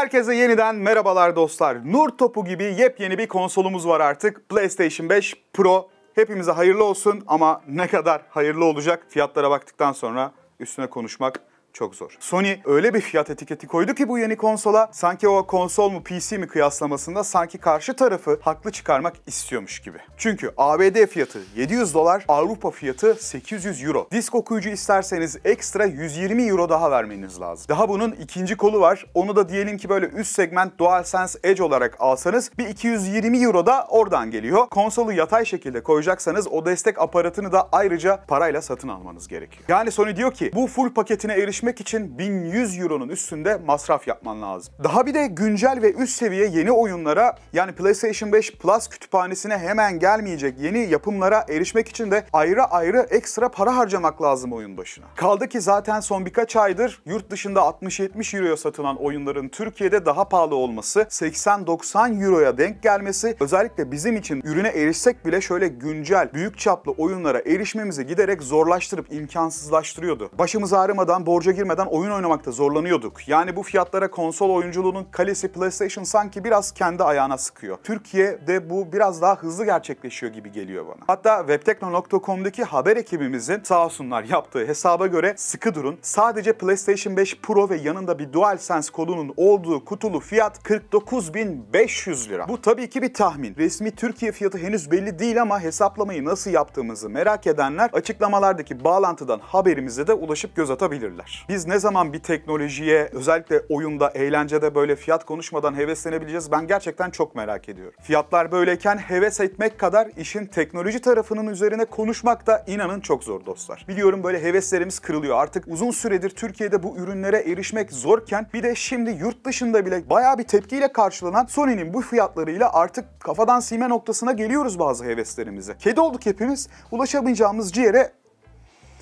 Herkese yeniden merhabalar dostlar. Nur topu gibi yepyeni bir konsolumuz var artık. PlayStation 5 Pro. Hepimize hayırlı olsun ama ne kadar hayırlı olacak fiyatlara baktıktan sonra üstüne konuşmak çok zor. Sony öyle bir fiyat etiketi koydu ki bu yeni konsola sanki o konsol mu PC mi kıyaslamasında sanki karşı tarafı haklı çıkarmak istiyormuş gibi. Çünkü ABD fiyatı 700 dolar, Avrupa fiyatı 800 euro. Disk okuyucu isterseniz ekstra 120 euro daha vermeniz lazım. Daha bunun ikinci kolu var. Onu da diyelim ki böyle üst segment DualSense Edge olarak alsanız bir 220 euro da oradan geliyor. Konsolu yatay şekilde koyacaksanız o destek aparatını da ayrıca parayla satın almanız gerekiyor. Yani Sony diyor ki bu full paketine eriş erişmek için 1100 Euro'nun üstünde masraf yapman lazım. Daha bir de güncel ve üst seviye yeni oyunlara yani PlayStation 5 Plus kütüphanesine hemen gelmeyecek yeni yapımlara erişmek için de ayrı ayrı ekstra para harcamak lazım oyun başına. Kaldı ki zaten son birkaç aydır yurt dışında 60-70 Euro'ya satılan oyunların Türkiye'de daha pahalı olması, 80-90 Euro'ya denk gelmesi özellikle bizim için ürüne erişsek bile şöyle güncel, büyük çaplı oyunlara erişmemizi giderek zorlaştırıp imkansızlaştırıyordu. Başımız ağrımadan borca garaja girmeden oyun oynamakta zorlanıyorduk. Yani bu fiyatlara konsol oyunculuğunun kalesi PlayStation sanki biraz kendi ayağına sıkıyor. Türkiye'de bu biraz daha hızlı gerçekleşiyor gibi geliyor bana. Hatta webteknolog.com'daki haber ekibimizin sağ olsunlar yaptığı hesaba göre sıkı durun. Sadece PlayStation 5 Pro ve yanında bir DualSense kolunun olduğu kutulu fiyat 49.500 lira. Bu tabii ki bir tahmin. Resmi Türkiye fiyatı henüz belli değil ama hesaplamayı nasıl yaptığımızı merak edenler açıklamalardaki bağlantıdan haberimize de ulaşıp göz atabilirler. Biz ne zaman bir teknolojiye özellikle oyunda, eğlencede böyle fiyat konuşmadan heveslenebileceğiz? Ben gerçekten çok merak ediyorum. Fiyatlar böyleyken heves etmek kadar işin teknoloji tarafının üzerine konuşmak da inanın çok zor dostlar. Biliyorum böyle heveslerimiz kırılıyor. Artık uzun süredir Türkiye'de bu ürünlere erişmek zorken bir de şimdi yurt dışında bile bayağı bir tepkiyle karşılanan Sony'nin bu fiyatlarıyla artık kafadan sime noktasına geliyoruz bazı heveslerimize. Kedi olduk hepimiz. Ulaşamayacağımız ciğere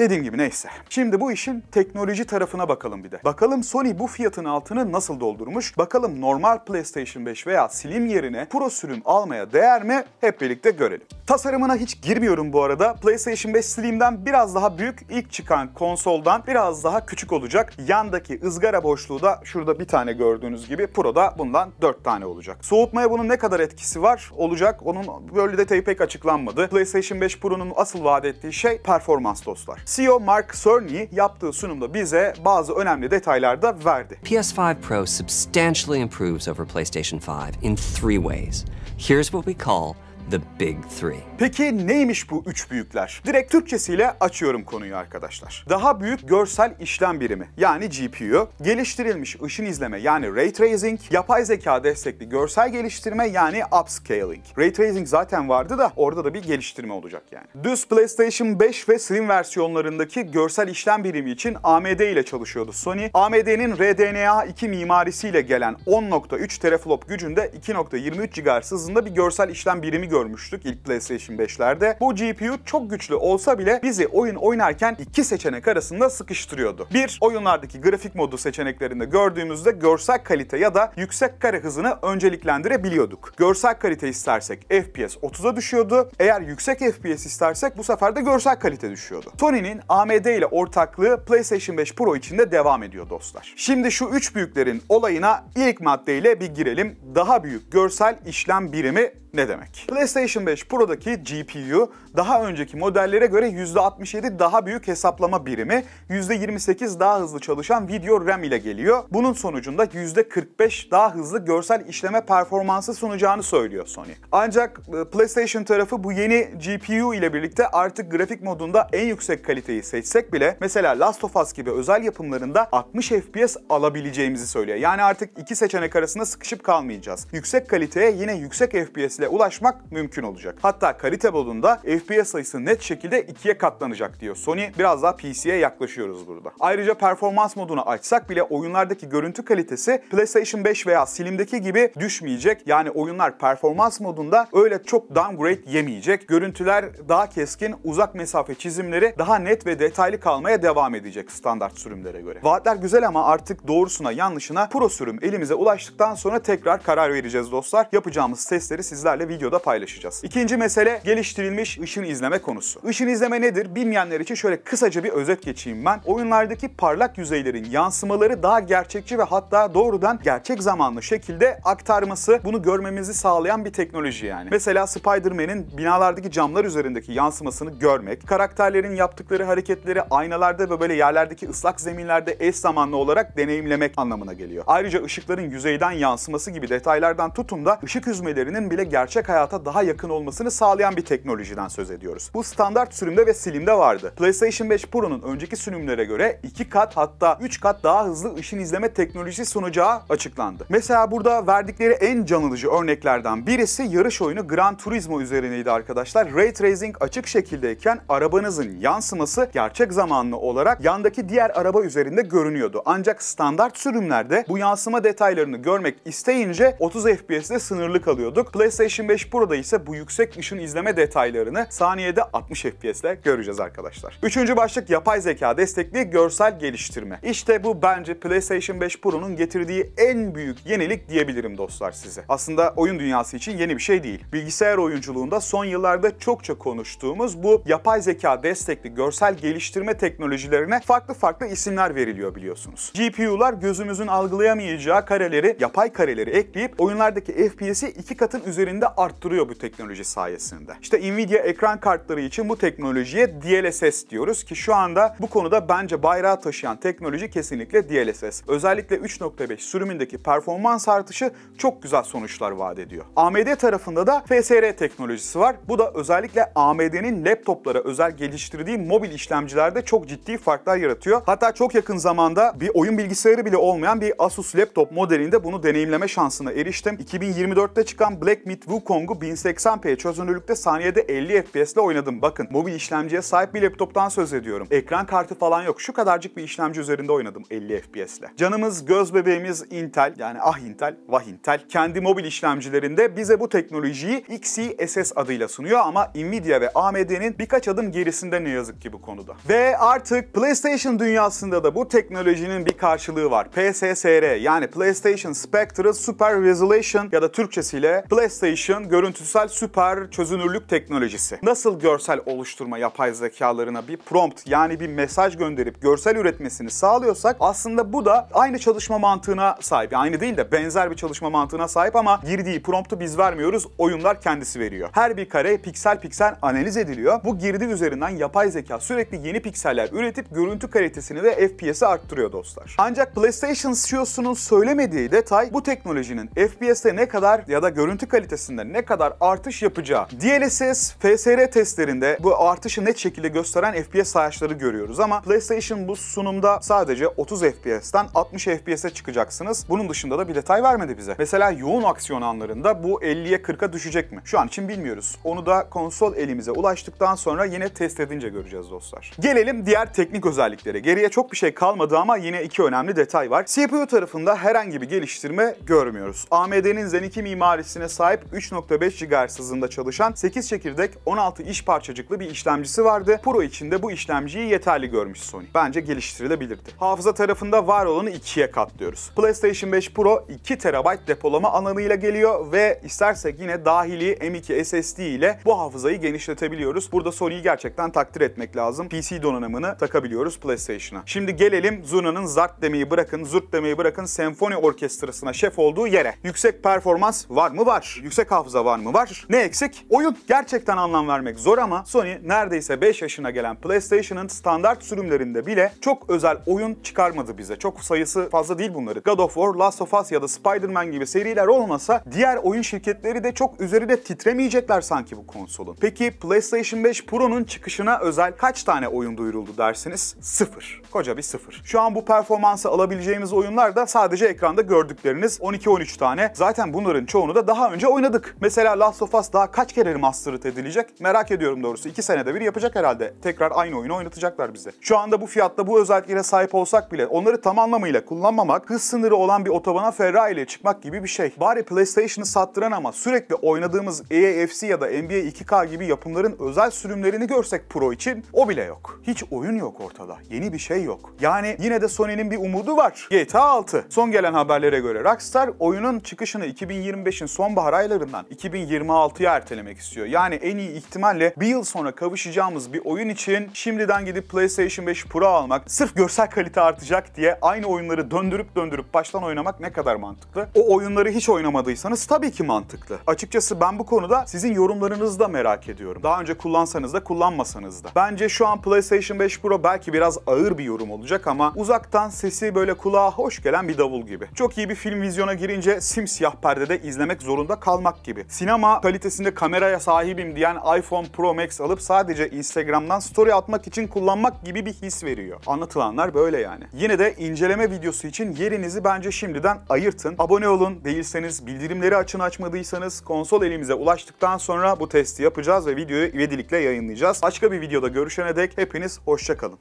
Dediğim gibi neyse. Şimdi bu işin teknoloji tarafına bakalım bir de. Bakalım Sony bu fiyatın altını nasıl doldurmuş? Bakalım normal PlayStation 5 veya Slim yerine Pro sürüm almaya değer mi? Hep birlikte görelim. Tasarımına hiç girmiyorum bu arada. PlayStation 5 Slim'den biraz daha büyük, ilk çıkan konsoldan biraz daha küçük olacak. Yandaki ızgara boşluğu da şurada bir tane gördüğünüz gibi Pro'da bundan 4 tane olacak. Soğutmaya bunun ne kadar etkisi var olacak onun böyle detayı pek açıklanmadı. PlayStation 5 Pro'nun asıl vaat ettiği şey performans dostlar. CEO Mark Cerny yaptığı sunumda bize bazı önemli detaylar da verdi. PS5 Pro substantially improves over PlayStation 5 in three ways. Here's what we call the big three. Peki neymiş bu üç büyükler? Direkt Türkçesiyle açıyorum konuyu arkadaşlar. Daha büyük görsel işlem birimi yani GPU, geliştirilmiş ışın izleme yani Ray Tracing, yapay zeka destekli görsel geliştirme yani upscaling. Ray Tracing zaten vardı da orada da bir geliştirme olacak yani. Düz PlayStation 5 ve Slim versiyonlarındaki görsel işlem birimi için AMD ile çalışıyordu Sony. AMD'nin RDNA 2 mimarisiyle gelen 10.3 teraflop gücünde 2.23 GHz hızında bir görsel işlem birimi gördü görmüştük ilk PlayStation 5'lerde. Bu GPU çok güçlü olsa bile bizi oyun oynarken iki seçenek arasında sıkıştırıyordu. Bir, oyunlardaki grafik modu seçeneklerinde gördüğümüzde görsel kalite ya da yüksek kare hızını önceliklendirebiliyorduk. Görsel kalite istersek FPS 30'a düşüyordu. Eğer yüksek FPS istersek bu sefer de görsel kalite düşüyordu. Sony'nin AMD ile ortaklığı PlayStation 5 Pro için de devam ediyor dostlar. Şimdi şu üç büyüklerin olayına ilk maddeyle bir girelim. Daha büyük görsel işlem birimi ne demek? PlayStation 5 Pro'daki GPU daha önceki modellere göre %67 daha büyük hesaplama birimi, %28 daha hızlı çalışan video RAM ile geliyor. Bunun sonucunda %45 daha hızlı görsel işleme performansı sunacağını söylüyor Sony. Ancak e, PlayStation tarafı bu yeni GPU ile birlikte artık grafik modunda en yüksek kaliteyi seçsek bile mesela Last of Us gibi özel yapımlarında 60 FPS alabileceğimizi söylüyor. Yani artık iki seçenek arasında sıkışıp kalmayacağız. Yüksek kaliteye yine yüksek FPS FPS'le ulaşmak mümkün olacak. Hatta kalite modunda FPS sayısı net şekilde ikiye katlanacak diyor Sony. Biraz daha PC'ye yaklaşıyoruz burada. Ayrıca performans modunu açsak bile oyunlardaki görüntü kalitesi PlayStation 5 veya Slim'deki gibi düşmeyecek. Yani oyunlar performans modunda öyle çok downgrade yemeyecek. Görüntüler daha keskin, uzak mesafe çizimleri daha net ve detaylı kalmaya devam edecek standart sürümlere göre. Vaatler güzel ama artık doğrusuna yanlışına pro sürüm elimize ulaştıktan sonra tekrar karar vereceğiz dostlar. Yapacağımız testleri sizler sizlerle videoda paylaşacağız. İkinci mesele geliştirilmiş ışın izleme konusu. Işın izleme nedir? Bilmeyenler için şöyle kısaca bir özet geçeyim ben. Oyunlardaki parlak yüzeylerin yansımaları daha gerçekçi ve hatta doğrudan gerçek zamanlı şekilde aktarması bunu görmemizi sağlayan bir teknoloji yani. Mesela Spider-Man'in binalardaki camlar üzerindeki yansımasını görmek, karakterlerin yaptıkları hareketleri aynalarda ve böyle yerlerdeki ıslak zeminlerde eş zamanlı olarak deneyimlemek anlamına geliyor. Ayrıca ışıkların yüzeyden yansıması gibi detaylardan tutun da ışık hüzmelerinin bile gerçek gerçek hayata daha yakın olmasını sağlayan bir teknolojiden söz ediyoruz. Bu standart sürümde ve silimde vardı. PlayStation 5 Pro'nun önceki sürümlere göre 2 kat hatta 3 kat daha hızlı ışın izleme teknolojisi sunacağı açıklandı. Mesela burada verdikleri en can alıcı örneklerden birisi yarış oyunu Gran Turismo üzerineydi arkadaşlar. Ray Tracing açık şekildeyken arabanızın yansıması gerçek zamanlı olarak yandaki diğer araba üzerinde görünüyordu. Ancak standart sürümlerde bu yansıma detaylarını görmek isteyince 30 FPS'de sınırlı kalıyorduk. PlayStation PlayStation 5 Pro'da ise bu yüksek ışın izleme detaylarını saniyede 60 FPS'le göreceğiz arkadaşlar. Üçüncü başlık yapay zeka destekli görsel geliştirme. İşte bu bence PlayStation 5 Pro'nun getirdiği en büyük yenilik diyebilirim dostlar size. Aslında oyun dünyası için yeni bir şey değil. Bilgisayar oyunculuğunda son yıllarda çokça konuştuğumuz bu yapay zeka destekli görsel geliştirme teknolojilerine farklı farklı isimler veriliyor biliyorsunuz. GPU'lar gözümüzün algılayamayacağı kareleri, yapay kareleri ekleyip oyunlardaki FPS'i iki katın üzerinde üretiminde arttırıyor bu teknoloji sayesinde. İşte Nvidia ekran kartları için bu teknolojiye DLSS diyoruz ki şu anda bu konuda bence bayrağı taşıyan teknoloji kesinlikle DLSS. Özellikle 3.5 sürümündeki performans artışı çok güzel sonuçlar vaat ediyor. AMD tarafında da FSR teknolojisi var. Bu da özellikle AMD'nin laptoplara özel geliştirdiği mobil işlemcilerde çok ciddi farklar yaratıyor. Hatta çok yakın zamanda bir oyun bilgisayarı bile olmayan bir Asus laptop modelinde bunu deneyimleme şansına eriştim. 2024'te çıkan Black Myth Wukong'u 1080p çözünürlükte saniyede 50 FPS ile oynadım. Bakın mobil işlemciye sahip bir laptoptan söz ediyorum. Ekran kartı falan yok. Şu kadarcık bir işlemci üzerinde oynadım 50 FPS ile. Canımız, göz bebeğimiz Intel yani ah Intel, vah Intel kendi mobil işlemcilerinde bize bu teknolojiyi XeSS adıyla sunuyor ama Nvidia ve AMD'nin birkaç adım gerisinde ne yazık ki bu konuda. Ve artık PlayStation dünyasında da bu teknolojinin bir karşılığı var. PSSR yani PlayStation Spectral Super Resolution ya da Türkçesiyle PlayStation Vision görüntüsel süper çözünürlük teknolojisi. Nasıl görsel oluşturma yapay zekalarına bir prompt yani bir mesaj gönderip görsel üretmesini sağlıyorsak aslında bu da aynı çalışma mantığına sahip. aynı değil de benzer bir çalışma mantığına sahip ama girdiği promptu biz vermiyoruz. Oyunlar kendisi veriyor. Her bir kare piksel piksel analiz ediliyor. Bu girdi üzerinden yapay zeka sürekli yeni pikseller üretip görüntü kalitesini ve FPS'i arttırıyor dostlar. Ancak PlayStation CEO'sunun söylemediği detay bu teknolojinin FPS'e ne kadar ya da görüntü kalitesi içerisinde ne kadar artış yapacağı DLSS, FSR testlerinde bu artışı net şekilde gösteren FPS ayarları görüyoruz ama PlayStation bu sunumda sadece 30 FPS'ten 60 FPS'e çıkacaksınız. Bunun dışında da bir detay vermedi bize. Mesela yoğun aksiyon anlarında bu 50'ye 40'a düşecek mi? Şu an için bilmiyoruz. Onu da konsol elimize ulaştıktan sonra yine test edince göreceğiz dostlar. Gelelim diğer teknik özelliklere. Geriye çok bir şey kalmadı ama yine iki önemli detay var. CPU tarafında herhangi bir geliştirme görmüyoruz. AMD'nin Zen 2 mimarisine sahip 3.5 GHz hızında çalışan 8 çekirdek 16 iş parçacıklı bir işlemcisi vardı. Pro için de bu işlemciyi yeterli görmüş Sony. Bence geliştirilebilirdi. Hafıza tarafında var olanı 2'ye katlıyoruz. PlayStation 5 Pro 2 TB depolama alanıyla geliyor ve istersek yine dahili M2 SSD ile bu hafızayı genişletebiliyoruz. Burada Sony'yi gerçekten takdir etmek lazım. PC donanımını takabiliyoruz PlayStation'a. Şimdi gelelim Zuna'nın zart demeyi bırakın, zurt demeyi bırakın senfoni orkestrasına şef olduğu yere. Yüksek performans var mı? Var. Yüksek Yüksek hafıza var mı? Var. Ne eksik? Oyun. Gerçekten anlam vermek zor ama Sony neredeyse 5 yaşına gelen PlayStation'ın standart sürümlerinde bile çok özel oyun çıkarmadı bize. Çok sayısı fazla değil bunları. God of War, Last of Us ya da Spider-Man gibi seriler olmasa diğer oyun şirketleri de çok üzerinde titremeyecekler sanki bu konsolun. Peki PlayStation 5 Pro'nun çıkışına özel kaç tane oyun duyuruldu dersiniz? Sıfır. Koca bir sıfır. Şu an bu performansı alabileceğimiz oyunlar da sadece ekranda gördükleriniz 12-13 tane. Zaten bunların çoğunu da daha önce oynadık aradık. Mesela Last of Us daha kaç kere remastered edilecek? Merak ediyorum doğrusu. 2 senede bir yapacak herhalde. Tekrar aynı oyunu oynatacaklar bize. Şu anda bu fiyatta bu özelliklere sahip olsak bile onları tam anlamıyla kullanmamak hız sınırı olan bir otobana Ferrari ile çıkmak gibi bir şey. Bari PlayStation'ı sattıran ama sürekli oynadığımız EAFC ya da NBA 2K gibi yapımların özel sürümlerini görsek Pro için o bile yok. Hiç oyun yok ortada. Yeni bir şey yok. Yani yine de Sony'nin bir umudu var. GTA 6. Son gelen haberlere göre Rockstar oyunun çıkışını 2025'in sonbahar ayları yıllarından 2026'ya ertelemek istiyor. Yani en iyi ihtimalle bir yıl sonra kavuşacağımız bir oyun için şimdiden gidip PlayStation 5 Pro almak sırf görsel kalite artacak diye aynı oyunları döndürüp döndürüp baştan oynamak ne kadar mantıklı? O oyunları hiç oynamadıysanız tabii ki mantıklı. Açıkçası ben bu konuda sizin yorumlarınızı da merak ediyorum. Daha önce kullansanız da kullanmasanız da. Bence şu an PlayStation 5 Pro belki biraz ağır bir yorum olacak ama uzaktan sesi böyle kulağa hoş gelen bir davul gibi. Çok iyi bir film vizyona girince simsiyah perdede izlemek zorunda kalmak yapmak gibi. Sinema kalitesinde kameraya sahibim diyen iPhone Pro Max alıp sadece Instagram'dan story atmak için kullanmak gibi bir his veriyor. Anlatılanlar böyle yani. Yine de inceleme videosu için yerinizi bence şimdiden ayırtın. Abone olun değilseniz, bildirimleri açın açmadıysanız konsol elimize ulaştıktan sonra bu testi yapacağız ve videoyu ivedilikle yayınlayacağız. Başka bir videoda görüşene dek hepiniz hoşçakalın.